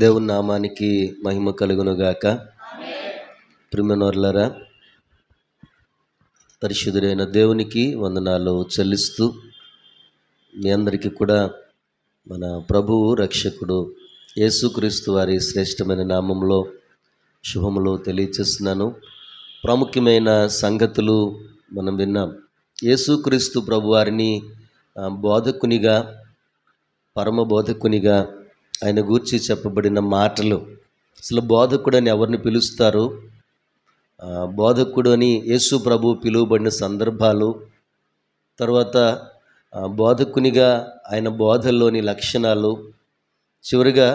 దేవుని నామానికి మహిమ కలుగునుగాక ప్రిమనోర్లరా పరిశుద్ధుడైన దేవునికి వందనాలు చెల్లిస్తూ మీ అందరికీ కూడా మన ప్రభువు రక్షకుడు యేసుక్రీస్తు వారి శ్రేష్టమైన నామంలో శుభములు తెలియచేస్తున్నాను ప్రాముఖ్యమైన సంగతులు మనం విన్నాం యేసుక్రీస్తు ప్రభువారిని బోధకునిగా పరమ బోధకునిగా ఆయన గూర్చి చెప్పబడిన మాటలు అసలు బోధకుడు అని ఎవరిని పిలుస్తారు బోధకుడు అని యేసు ప్రభు పిలువబడిన సందర్భాలు తర్వాత బోధకునిగా ఆయన బోధల్లోని లక్షణాలు చివరిగా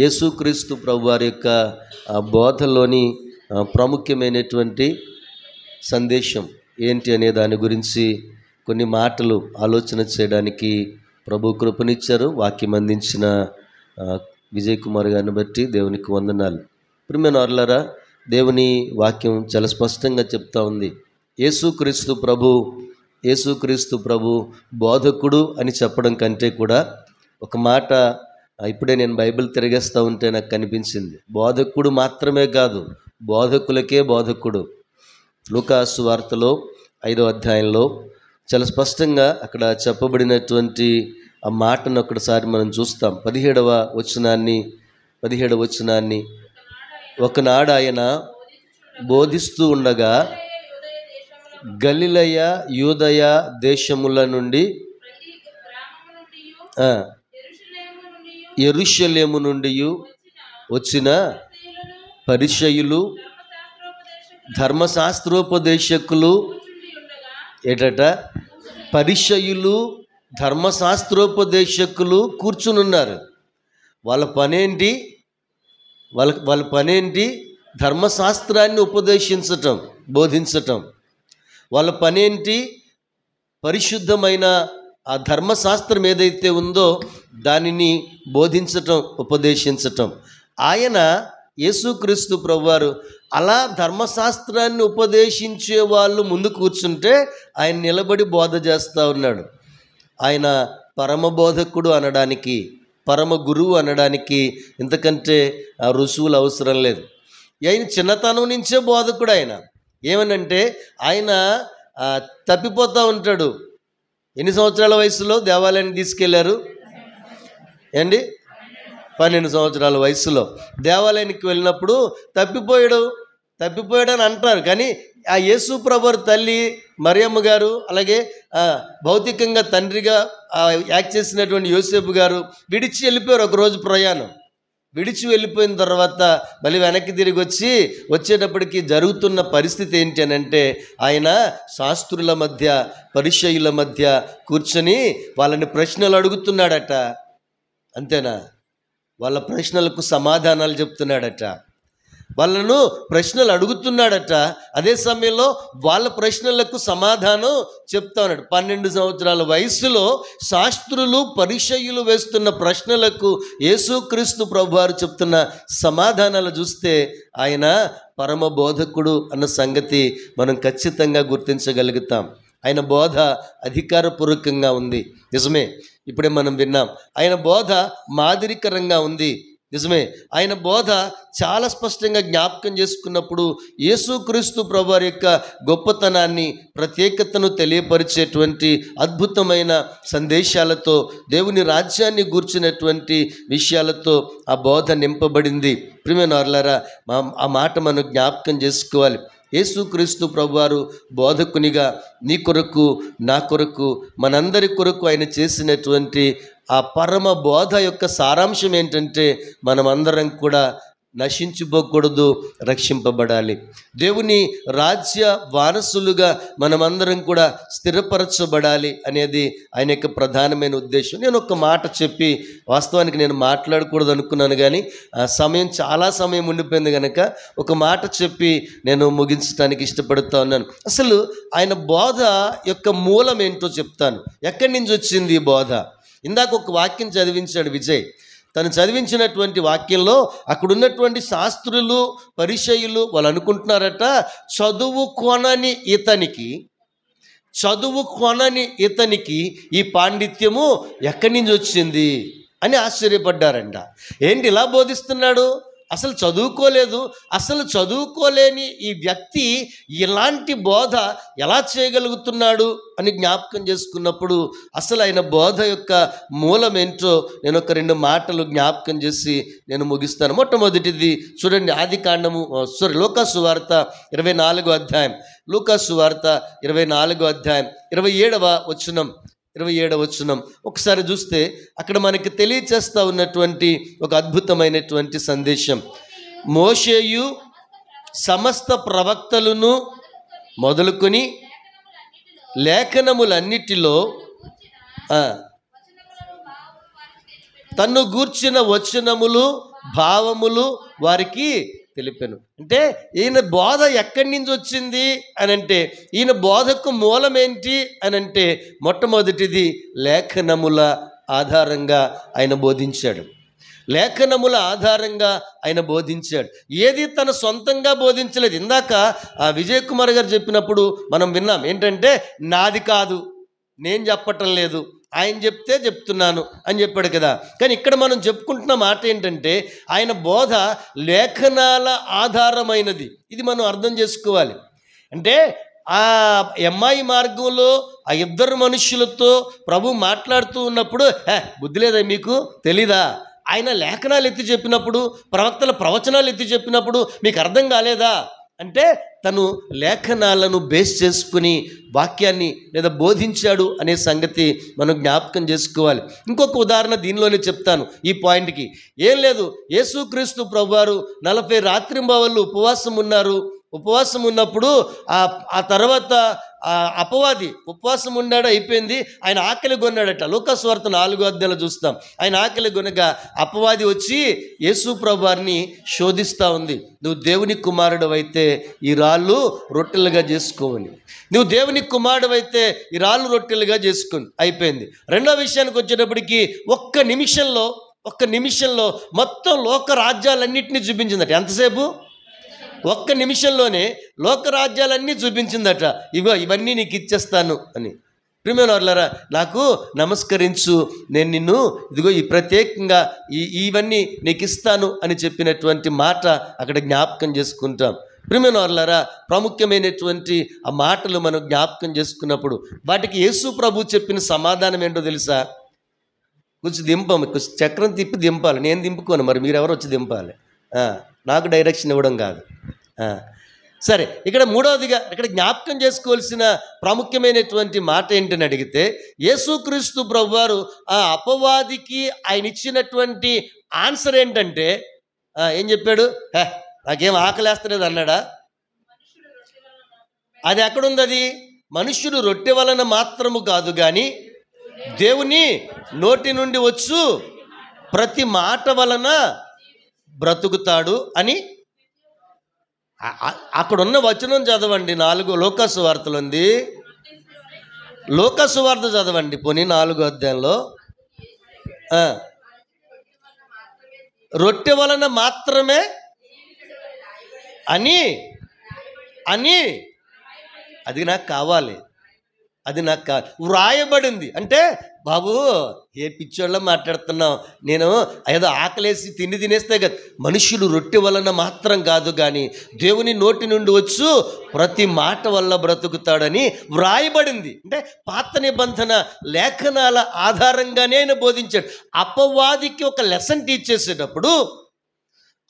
యేసుక్రీస్తు ప్రభు వారి యొక్క బోధల్లోని ప్రాముఖ్యమైనటువంటి సందేశం ఏంటి అనే దాని గురించి కొన్ని మాటలు ఆలోచన చేయడానికి ప్రభు కృపనిచ్చారు వాక్యం అందించిన విజయ్ కుమార్ గారిని బట్టి దేవునికి వందనాలు నార్లరా దేవుని వాక్యం చాలా స్పష్టంగా చెప్తా ఉంది యేసుక్రీస్తు ప్రభు యేసుక్రీస్తు ప్రభు బోధకుడు అని చెప్పడం కంటే కూడా ఒక మాట ఇప్పుడే నేను బైబిల్ తిరిగేస్తూ ఉంటే నాకు కనిపించింది బోధకుడు మాత్రమే కాదు బోధకులకే బోధకుడు లుకాసు వార్తలో ఐదో అధ్యాయంలో చాలా స్పష్టంగా అక్కడ చెప్పబడినటువంటి ఆ మాటను ఒక్కసారి మనం చూస్తాం పదిహేడవ వచనాన్ని పదిహేడవ వచనాన్ని ఒకనాడు ఆయన బోధిస్తూ ఉండగా గలిలయ యూదయ దేశముల నుండి ఎరుషలేము నుండి వచ్చిన పరిచయులు ధర్మశాస్త్రోపదేశకులు ఏటట పరిషయులు ధర్మశాస్త్రోపదేశకులు కూర్చునున్నారు వాళ్ళ పనేంటి వాళ్ళ వాళ్ళ పనేంటి ధర్మశాస్త్రాన్ని ఉపదేశించటం బోధించటం వాళ్ళ పనేంటి పరిశుద్ధమైన ఆ ధర్మశాస్త్రం ఏదైతే ఉందో దానిని బోధించటం ఉపదేశించటం ఆయన యేసుక్రీస్తు ప్రభువారు అలా ధర్మశాస్త్రాన్ని ఉపదేశించే వాళ్ళు ముందు కూర్చుంటే ఆయన నిలబడి బోధ చేస్తూ ఉన్నాడు ఆయన పరమబోధకుడు అనడానికి పరమ గురువు అనడానికి ఇంతకంటే రుసువులు అవసరం లేదు ఆయన చిన్నతనం నుంచే బోధకుడు ఆయన ఏమనంటే ఆయన తప్పిపోతూ ఉంటాడు ఎన్ని సంవత్సరాల వయసులో దేవాలయాన్ని తీసుకెళ్లారు ఏండి పన్నెండు సంవత్సరాల వయసులో దేవాలయానికి వెళ్ళినప్పుడు తప్పిపోయాడు అని అంటారు కానీ ఆ యేసు ప్రభర్ తల్లి మరియమ్మ గారు అలాగే భౌతికంగా తండ్రిగా యాక్ట్ చేసినటువంటి యోసేపు గారు విడిచి వెళ్ళిపోయారు ఒకరోజు ప్రయాణం విడిచి వెళ్ళిపోయిన తర్వాత మళ్ళీ వెనక్కి తిరిగి వచ్చి వచ్చేటప్పటికి జరుగుతున్న పరిస్థితి ఏంటి అని అంటే ఆయన శాస్త్రుల మధ్య పరిచయుల మధ్య కూర్చొని వాళ్ళని ప్రశ్నలు అడుగుతున్నాడట అంతేనా వాళ్ళ ప్రశ్నలకు సమాధానాలు చెప్తున్నాడట వాళ్ళను ప్రశ్నలు అడుగుతున్నాడట అదే సమయంలో వాళ్ళ ప్రశ్నలకు సమాధానం చెప్తా ఉన్నాడు పన్నెండు సంవత్సరాల వయసులో శాస్త్రులు పరిచయులు వేస్తున్న ప్రశ్నలకు యేసుక్రీస్తు ప్రభువారు చెప్తున్న సమాధానాలు చూస్తే ఆయన పరమ బోధకుడు అన్న సంగతి మనం ఖచ్చితంగా గుర్తించగలుగుతాం ఆయన బోధ అధికారపూర్వకంగా ఉంది నిజమే ఇప్పుడే మనం విన్నాం ఆయన బోధ మాదిరికరంగా ఉంది నిజమే ఆయన బోధ చాలా స్పష్టంగా జ్ఞాపకం చేసుకున్నప్పుడు యేసుక్రీస్తు ప్రభువారి యొక్క గొప్పతనాన్ని ప్రత్యేకతను తెలియపరిచేటువంటి అద్భుతమైన సందేశాలతో దేవుని రాజ్యాన్ని గూర్చినటువంటి విషయాలతో ఆ బోధ నింపబడింది ప్రిమే మా ఆ మాట మనం జ్ఞాపకం చేసుకోవాలి యేసుక్రీస్తు ప్రభువారు బోధకునిగా నీ కొరకు నా కొరకు మనందరి కొరకు ఆయన చేసినటువంటి ఆ పరమ బోధ యొక్క సారాంశం ఏంటంటే మనమందరం కూడా నశించిపోకూడదు రక్షింపబడాలి దేవుని రాజ్య వారసులుగా మనమందరం కూడా స్థిరపరచబడాలి అనేది ఆయన యొక్క ప్రధానమైన ఉద్దేశం నేను ఒక మాట చెప్పి వాస్తవానికి నేను మాట్లాడకూడదు అనుకున్నాను కానీ ఆ సమయం చాలా సమయం ఉండిపోయింది కనుక ఒక మాట చెప్పి నేను ముగించడానికి ఇష్టపడుతూ ఉన్నాను అసలు ఆయన బోధ యొక్క మూలం ఏంటో చెప్తాను ఎక్కడి నుంచి వచ్చింది ఈ బోధ ఇందాక ఒక వాక్యం చదివించాడు విజయ్ తను చదివించినటువంటి వాక్యంలో అక్కడున్నటువంటి శాస్త్రులు పరిచయులు వాళ్ళు అనుకుంటున్నారట చదువు కొనని ఇతనికి చదువు కొనని ఇతనికి ఈ పాండిత్యము ఎక్కడి నుంచి వచ్చింది అని ఆశ్చర్యపడ్డారంట ఏంటి ఇలా బోధిస్తున్నాడు అసలు చదువుకోలేదు అసలు చదువుకోలేని ఈ వ్యక్తి ఇలాంటి బోధ ఎలా చేయగలుగుతున్నాడు అని జ్ఞాపకం చేసుకున్నప్పుడు అసలు ఆయన బోధ యొక్క మూలం ఏంటో నేను ఒక రెండు మాటలు జ్ఞాపకం చేసి నేను ముగిస్తాను మొట్టమొదటిది చూడండి ఆది కాండము సారీ లోకాసు వార్త ఇరవై నాలుగో అధ్యాయం లోకాసు వార్త ఇరవై నాలుగో అధ్యాయం ఇరవై ఏడవ వచ్చినం ఇరవై ఏడవ వచనం ఒకసారి చూస్తే అక్కడ మనకి తెలియచేస్తూ ఉన్నటువంటి ఒక అద్భుతమైనటువంటి సందేశం మోషేయు సమస్త ప్రవక్తలను మొదలుకొని లేఖనములన్నిటిలో తన్ను గూర్చిన వచనములు భావములు వారికి తెలిపాను అంటే ఈయన బోధ ఎక్కడి నుంచి వచ్చింది అని అంటే ఈయన బోధకు మూలం ఏంటి అని అంటే మొట్టమొదటిది లేఖనముల ఆధారంగా ఆయన బోధించాడు లేఖనముల ఆధారంగా ఆయన బోధించాడు ఏది తన సొంతంగా బోధించలేదు ఇందాక ఆ విజయ్ కుమార్ గారు చెప్పినప్పుడు మనం విన్నాం ఏంటంటే నాది కాదు నేను చెప్పటం లేదు ఆయన చెప్తే చెప్తున్నాను అని చెప్పాడు కదా కానీ ఇక్కడ మనం చెప్పుకుంటున్న మాట ఏంటంటే ఆయన బోధ లేఖనాల ఆధారమైనది ఇది మనం అర్థం చేసుకోవాలి అంటే ఆ ఎంఐ మార్గంలో ఆ ఇద్దరు మనుషులతో ప్రభు మాట్లాడుతూ ఉన్నప్పుడు బుద్ధి లేదా మీకు తెలీదా ఆయన లేఖనాలు ఎత్తి చెప్పినప్పుడు ప్రవక్తల ప్రవచనాలు ఎత్తి చెప్పినప్పుడు మీకు అర్థం కాలేదా అంటే తను లేఖనాలను బేస్ చేసుకుని వాక్యాన్ని లేదా బోధించాడు అనే సంగతి మనం జ్ఞాపకం చేసుకోవాలి ఇంకొక ఉదాహరణ దీనిలోనే చెప్తాను ఈ పాయింట్కి ఏం లేదు యేసుక్రీస్తు ప్రభువారు నలభై రాత్రింబవళ్ళు ఉపవాసం ఉన్నారు ఉపవాసం ఉన్నప్పుడు ఆ తర్వాత అపవాది ఉపవాసం ఉన్నాడు అయిపోయింది ఆయన ఆకలి కొన్నాడట లోకస్వార్త నాలుగు అద్దెలు చూస్తాం ఆయన ఆకలి కొనగా అపవాది వచ్చి యేసు ప్రభాన్ని శోధిస్తూ ఉంది నువ్వు దేవుని కుమారుడు అయితే ఈ రాళ్ళు రొట్టెలుగా చేసుకోవని నువ్వు దేవుని కుమారుడు అయితే ఈ రాళ్ళు రొట్టెలుగా చేసుకుని అయిపోయింది రెండో విషయానికి వచ్చేటప్పటికీ ఒక్క నిమిషంలో ఒక్క నిమిషంలో మొత్తం లోక రాజ్యాలన్నింటినీ చూపించిందట ఎంతసేపు ఒక్క నిమిషంలోనే లోకరాజ్యాలన్నీ చూపించిందట ఇగో ఇవన్నీ నీకు ఇచ్చేస్తాను అని ప్రిమేనవర్లరా నాకు నమస్కరించు నేను నిన్ను ఇదిగో ఈ ప్రత్యేకంగా ఈ ఇవన్నీ నీకు ఇస్తాను అని చెప్పినటువంటి మాట అక్కడ జ్ఞాపకం చేసుకుంటాం ప్రిమినవర్లరా ప్రాముఖ్యమైనటువంటి ఆ మాటలు మనం జ్ఞాపకం చేసుకున్నప్పుడు వాటికి యేసు ప్రభు చెప్పిన సమాధానం ఏంటో తెలుసా కొంచెం దింపం చక్రం తిప్పి దింపాలి నేను దింపుకోను మరి మీరెవరు వచ్చి దింపాలి నాకు డైరెక్షన్ ఇవ్వడం కాదు సరే ఇక్కడ మూడవదిగా ఇక్కడ జ్ఞాపకం చేసుకోవాల్సిన ప్రాముఖ్యమైనటువంటి మాట ఏంటని అడిగితే యేసుక్రీస్తు ప్రభువారు ఆ అపవాదికి ఆయన ఇచ్చినటువంటి ఆన్సర్ ఏంటంటే ఏం చెప్పాడు నాకేం ఆకలేస్తలేదు అన్నాడా అది ఎక్కడుంది అది మనుషులు రొట్టె వలన మాత్రము కాదు కానీ దేవుని నోటి నుండి వచ్చు ప్రతి మాట వలన బ్రతుకుతాడు అని అక్కడున్న వచనం చదవండి నాలుగు లోకసు వార్తలు ఉంది లోకసు వార్త చదవండి పోనీ నాలుగో అధ్యాయంలో రొట్టె వలన మాత్రమే అని అని అది నాకు కావాలి అది నాకు కాదు వ్రాయబడింది అంటే బాబు ఏ పిచ్చోళ్ళ మాట్లాడుతున్నావు నేను ఏదో ఆకలేసి తిండి తినేస్తే కదా మనుషులు రొట్టె వలన మాత్రం కాదు కానీ దేవుని నోటి నుండి వచ్చు ప్రతి మాట వల్ల బ్రతుకుతాడని వ్రాయబడింది అంటే పాత నిబంధన లేఖనాల ఆధారంగానే ఆయన బోధించాడు అపవాదికి ఒక లెసన్ టీచ్ చేసేటప్పుడు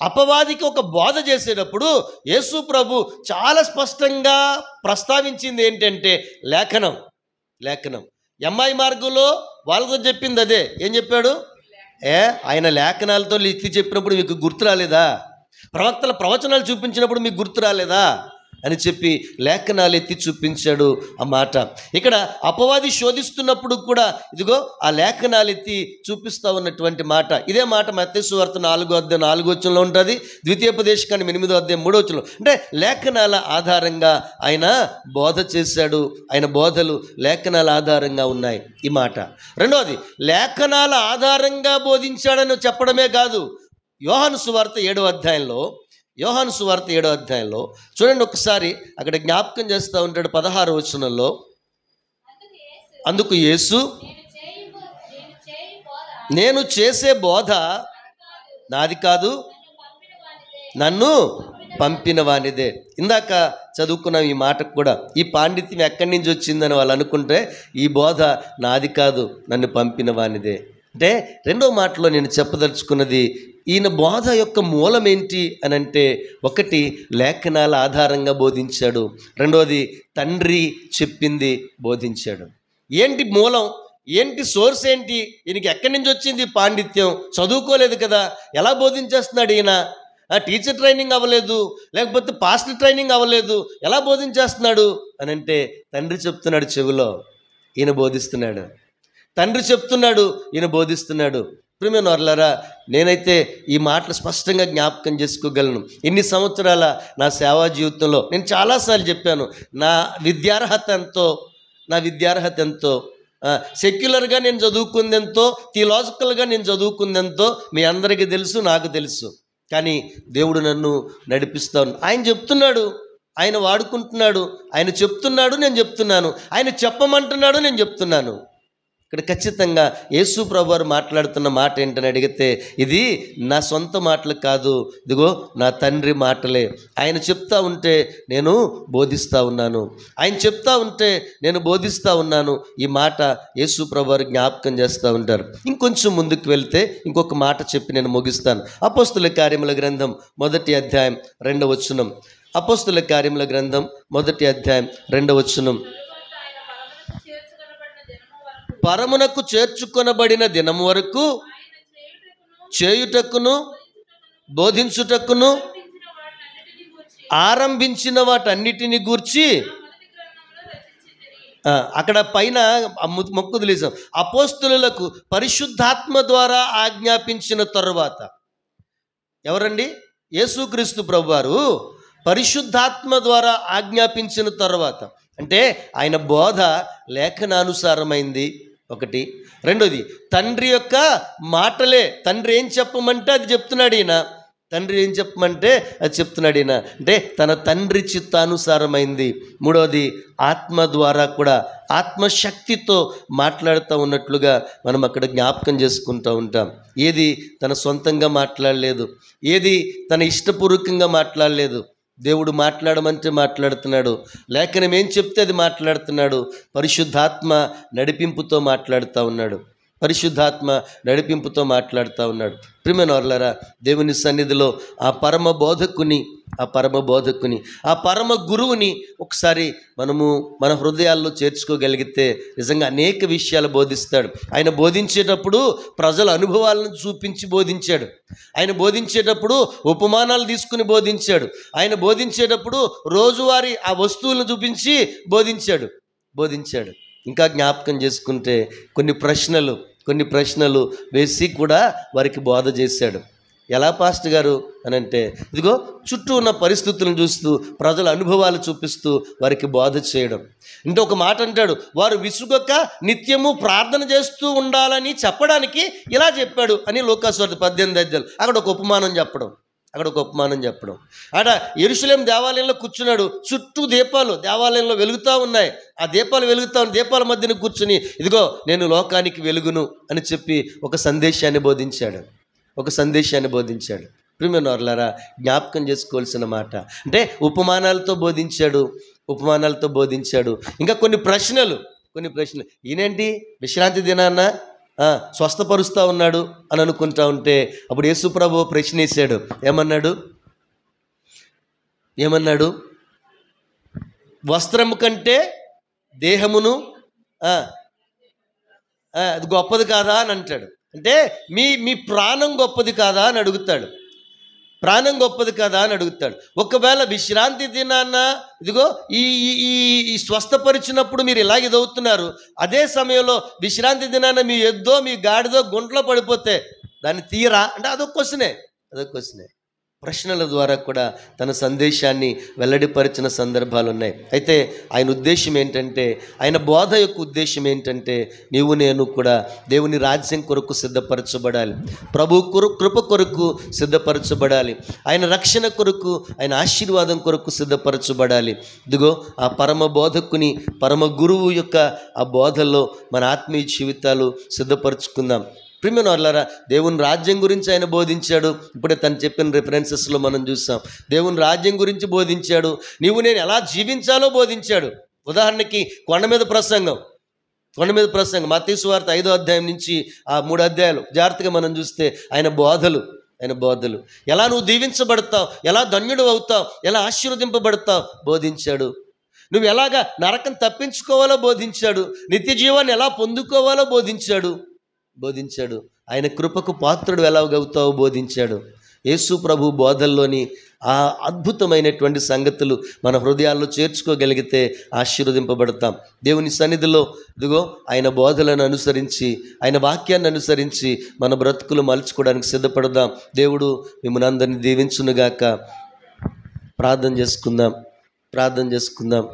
అపవాదికి ఒక బోధ చేసేటప్పుడు యేసు ప్రభు చాలా స్పష్టంగా ప్రస్తావించింది ఏంటంటే లేఖనం లేఖనం ఎంఐ మార్గంలో వాళ్ళతో చెప్పింది అదే ఏం చెప్పాడు ఏ ఆయన లేఖనాలతో లిఖి చెప్పినప్పుడు మీకు గుర్తు రాలేదా ప్రవక్తల ప్రవచనాలు చూపించినప్పుడు మీకు గుర్తు రాలేదా అని చెప్పి లేఖనాలు ఎత్తి చూపించాడు ఆ మాట ఇక్కడ అపవాది శోధిస్తున్నప్పుడు కూడా ఇదిగో ఆ లేఖనాలు ఎత్తి చూపిస్తూ ఉన్నటువంటి మాట ఇదే మాట మత్స్సు వార్త నాలుగో అధ్యాయం నాలుగో వచ్చంలో ఉంటుంది ద్వితీయోపదేశకాన్ని ఎనిమిదో అధ్యాయం మూడో వచ్చంలో అంటే లేఖనాల ఆధారంగా ఆయన బోధ చేశాడు ఆయన బోధలు లేఖనాల ఆధారంగా ఉన్నాయి ఈ మాట రెండవది లేఖనాల ఆధారంగా బోధించాడని చెప్పడమే కాదు యోహాను సువార్త ఏడో అధ్యాయంలో యోహాను సువార్త ఏడో అధ్యాయంలో చూడండి ఒకసారి అక్కడ జ్ఞాపకం చేస్తూ ఉంటాడు పదహారు వచనంలో అందుకు యేసు నేను చేసే బోధ నాది కాదు నన్ను పంపిన వానిదే ఇందాక చదువుకున్నాం ఈ మాటకు కూడా ఈ పాండిత్యం ఎక్కడి నుంచి వచ్చిందని వాళ్ళు అనుకుంటే ఈ బోధ నాది కాదు నన్ను పంపిన వానిదే అంటే రెండో మాటలో నేను చెప్పదలుచుకున్నది ఈయన బోధ యొక్క మూలం ఏంటి అని అంటే ఒకటి లేఖనాల ఆధారంగా బోధించాడు రెండవది తండ్రి చెప్పింది బోధించాడు ఏంటి మూలం ఏంటి సోర్స్ ఏంటి ఈయనకి ఎక్కడి నుంచి వచ్చింది పాండిత్యం చదువుకోలేదు కదా ఎలా బోధించేస్తున్నాడు ఈయన టీచర్ ట్రైనింగ్ అవ్వలేదు లేకపోతే పాస్ట్ ట్రైనింగ్ అవ్వలేదు ఎలా బోధించేస్తున్నాడు అని అంటే తండ్రి చెప్తున్నాడు చెవిలో ఈయన బోధిస్తున్నాడు తండ్రి చెప్తున్నాడు ఈయన బోధిస్తున్నాడు ప్రిమినోర్లరా నేనైతే ఈ మాటలు స్పష్టంగా జ్ఞాపకం చేసుకోగలను ఇన్ని సంవత్సరాల నా సేవా జీవితంలో నేను చాలాసార్లు చెప్పాను నా విద్యార్హత ఎంతో నా విద్యార్హత ఎంతో సెక్యులర్గా నేను చదువుకుందెంతో థియలాజికల్గా నేను చదువుకుందెంతో మీ అందరికీ తెలుసు నాకు తెలుసు కానీ దేవుడు నన్ను నడిపిస్తాను ఆయన చెప్తున్నాడు ఆయన వాడుకుంటున్నాడు ఆయన చెప్తున్నాడు నేను చెప్తున్నాను ఆయన చెప్పమంటున్నాడు నేను చెప్తున్నాను ఇక్కడ ఖచ్చితంగా యేసు వారు మాట్లాడుతున్న మాట ఏంటని అడిగితే ఇది నా సొంత మాటలు కాదు ఇదిగో నా తండ్రి మాటలే ఆయన చెప్తా ఉంటే నేను బోధిస్తూ ఉన్నాను ఆయన చెప్తా ఉంటే నేను బోధిస్తూ ఉన్నాను ఈ మాట యేసు వారు జ్ఞాపకం చేస్తూ ఉంటారు ఇంకొంచెం ముందుకు వెళ్తే ఇంకొక మాట చెప్పి నేను ముగిస్తాను అపోస్తుల కార్యముల గ్రంథం మొదటి అధ్యాయం రెండవ వచ్చునం అపోస్తుల కార్యముల గ్రంథం మొదటి అధ్యాయం రెండవ వచ్చునం పరమునకు చేర్చుకొనబడిన దినం వరకు చేయుటకును బోధించుటకును ఆరంభించిన వాటన్నిటిని గూర్చి అక్కడ పైన మొక్కు తెలిసాం అపోస్తులకు పరిశుద్ధాత్మ ద్వారా ఆజ్ఞాపించిన తరువాత ఎవరండి యేసుక్రీస్తు ప్రభువారు పరిశుద్ధాత్మ ద్వారా ఆజ్ఞాపించిన తర్వాత అంటే ఆయన బోధ లేఖనానుసారమైంది ఒకటి రెండోది తండ్రి యొక్క మాటలే తండ్రి ఏం చెప్పమంటే అది చెప్తున్నాడు ఈయన తండ్రి ఏం చెప్పమంటే అది చెప్తున్నాడు ఈయన అంటే తన తండ్రి చిత్తానుసారమైంది మూడవది ఆత్మ ద్వారా కూడా ఆత్మశక్తితో మాట్లాడుతూ ఉన్నట్లుగా మనం అక్కడ జ్ఞాపకం చేసుకుంటూ ఉంటాం ఏది తన సొంతంగా మాట్లాడలేదు ఏది తన ఇష్టపూర్వకంగా మాట్లాడలేదు దేవుడు మాట్లాడమంటే మాట్లాడుతున్నాడు లేఖనం ఏం చెప్తే అది మాట్లాడుతున్నాడు పరిశుద్ధాత్మ నడిపింపుతో మాట్లాడుతూ ఉన్నాడు పరిశుద్ధాత్మ నడిపింపుతో మాట్లాడుతూ ఉన్నాడు ప్రిమనోర్లరా దేవుని సన్నిధిలో ఆ పరమ బోధకుని ఆ పరమ బోధకుని ఆ పరమ గురువుని ఒకసారి మనము మన హృదయాల్లో చేర్చుకోగలిగితే నిజంగా అనేక విషయాలు బోధిస్తాడు ఆయన బోధించేటప్పుడు ప్రజల అనుభవాలను చూపించి బోధించాడు ఆయన బోధించేటప్పుడు ఉపమానాలు తీసుకుని బోధించాడు ఆయన బోధించేటప్పుడు రోజువారీ ఆ వస్తువులను చూపించి బోధించాడు బోధించాడు ఇంకా జ్ఞాపకం చేసుకుంటే కొన్ని ప్రశ్నలు కొన్ని ప్రశ్నలు వేసి కూడా వారికి బోధ చేశాడు ఎలా పాస్ట్ గారు అని అంటే ఇదిగో చుట్టూ ఉన్న పరిస్థితులను చూస్తూ ప్రజల అనుభవాలు చూపిస్తూ వారికి బోధ చేయడం ఇంటే ఒక మాట అంటాడు వారు విసుగొక్క నిత్యము ప్రార్థన చేస్తూ ఉండాలని చెప్పడానికి ఇలా చెప్పాడు అని లోకాసు పద్దెనిమిది అధ్యాయులు అక్కడ ఒక ఉపమానం చెప్పడం అక్కడ ఒక ఉపమానం చెప్పడం అట ఎరుశలేం దేవాలయంలో కూర్చున్నాడు చుట్టూ దీపాలు దేవాలయంలో వెలుగుతూ ఉన్నాయి ఆ దీపాలు వెలుగుతా ఉన్న దీపాల మధ్యన కూర్చుని ఇదిగో నేను లోకానికి వెలుగును అని చెప్పి ఒక సందేశాన్ని బోధించాడు ఒక సందేశాన్ని బోధించాడు ప్రిమినోర్లరా జ్ఞాపకం చేసుకోవాల్సిన మాట అంటే ఉపమానాలతో బోధించాడు ఉపమానాలతో బోధించాడు ఇంకా కొన్ని ప్రశ్నలు కొన్ని ప్రశ్నలు ఈయనేంటి విశ్రాంతి దినాన్న స్వస్థపరుస్తూ ఉన్నాడు అని అనుకుంటా ఉంటే అప్పుడు యేసుప్రభు ప్రశ్నేశాడు ఏమన్నాడు ఏమన్నాడు వస్త్రము కంటే దేహమును గొప్పది కాదా అని అంటాడు అంటే మీ మీ ప్రాణం గొప్పది కాదా అని అడుగుతాడు ప్రాణం గొప్పది కదా అని అడుగుతాడు ఒకవేళ విశ్రాంతి దినాన్న ఇదిగో ఈ ఈ ఈ స్వస్థపరిచినప్పుడు మీరు ఇలాగే చదువుతున్నారు అదే సమయంలో విశ్రాంతి దినాన్న మీ ఎద్దో మీ గాడిదో గుంట్లో పడిపోతే దాన్ని తీరా అంటే అదొక క్వశ్చనే అదొక క్వశ్చనే ప్రశ్నల ద్వారా కూడా తన సందేశాన్ని వెల్లడిపరిచిన సందర్భాలు ఉన్నాయి అయితే ఆయన ఉద్దేశం ఏంటంటే ఆయన బోధ యొక్క ఉద్దేశం ఏంటంటే నీవు నేను కూడా దేవుని రాజ్యం కొరకు సిద్ధపరచబడాలి ప్రభు కొరకు కృప కొరకు సిద్ధపరచబడాలి ఆయన రక్షణ కొరకు ఆయన ఆశీర్వాదం కొరకు సిద్ధపరచబడాలి ఇదిగో ఆ పరమ బోధకుని పరమ గురువు యొక్క ఆ బోధల్లో మన ఆత్మీయ జీవితాలు సిద్ధపరచుకుందాం ప్రిమినార్లరా దేవుని రాజ్యం గురించి ఆయన బోధించాడు ఇప్పుడే తను చెప్పిన రిఫరెన్సెస్లో మనం చూస్తాం దేవుని రాజ్యం గురించి బోధించాడు నీవు నేను ఎలా జీవించాలో బోధించాడు ఉదాహరణకి కొండ మీద ప్రసంగం కొండ మీద ప్రసంగం మతీశ్వార్త ఐదో అధ్యాయం నుంచి ఆ మూడు అధ్యాయాలు జాగ్రత్తగా మనం చూస్తే ఆయన బోధలు ఆయన బోధలు ఎలా నువ్వు దీవించబడతావు ఎలా ధన్యుడు అవుతావు ఎలా ఆశీర్వదింపబడతావు బోధించాడు నువ్వు ఎలాగా నరకం తప్పించుకోవాలో బోధించాడు నిత్య జీవాన్ని ఎలా పొందుకోవాలో బోధించాడు బోధించాడు ఆయన కృపకు పాత్రుడు ఎలాగవుతావో బోధించాడు యేసు ప్రభు బోధల్లోని ఆ అద్భుతమైనటువంటి సంగతులు మన హృదయాల్లో చేర్చుకోగలిగితే ఆశీర్వదింపబడతాం దేవుని సన్నిధిలో ఇదిగో ఆయన బోధలను అనుసరించి ఆయన వాక్యాన్ని అనుసరించి మన బ్రతుకులు మలుచుకోవడానికి సిద్ధపడదాం దేవుడు మిమ్మల్ని అందరినీ దీవించునుగాక ప్రార్థన చేసుకుందాం ప్రార్థన చేసుకుందాం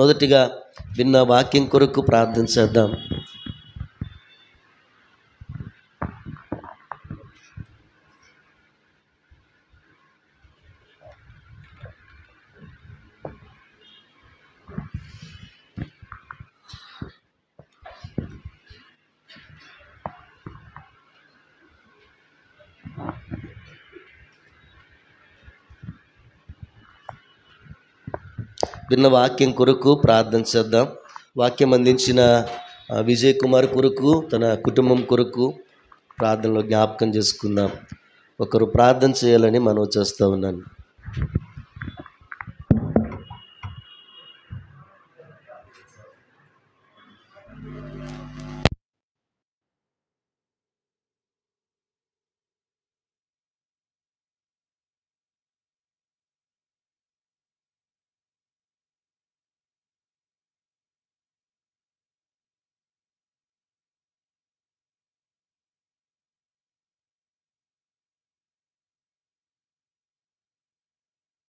మొదటిగా విన్న వాక్యం కొరకు ప్రార్థన చేద్దాం విన్న వాక్యం కొరకు ప్రార్థన చేద్దాం వాక్యం అందించిన విజయ్ కుమార్ కొరకు తన కుటుంబం కొరకు ప్రార్థనలో జ్ఞాపకం చేసుకుందాం ఒకరు ప్రార్థన చేయాలని మనం చేస్తూ ఉన్నాను